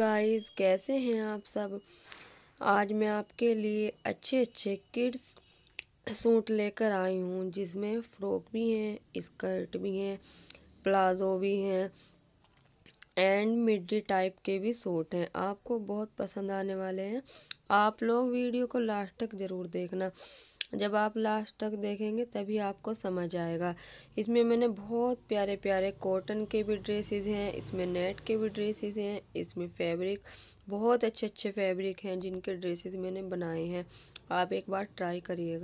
guys कैसे हैं आप सब आज मैं आपके लिए अच्छे अच्छे किड्स सूट लेकर आई हूँ जिसमें फ्रॉक भी हैं स्कर्ट भी हैं प्लाज़ो भी हैं एंड मिडी टाइप के भी सूट हैं आपको बहुत पसंद आने वाले हैं आप लोग वीडियो को लास्ट तक ज़रूर देखना जब आप लास्ट तक देखेंगे तभी आपको समझ आएगा इसमें मैंने बहुत प्यारे प्यारे कॉटन के भी ड्रेसेस हैं इसमें नेट के भी ड्रेसेस हैं इसमें फैब्रिक बहुत अच्छे अच्छे फैब्रिक हैं जिनके ड्रेसेस मैंने बनाए हैं आप एक बार ट्राई करिएगा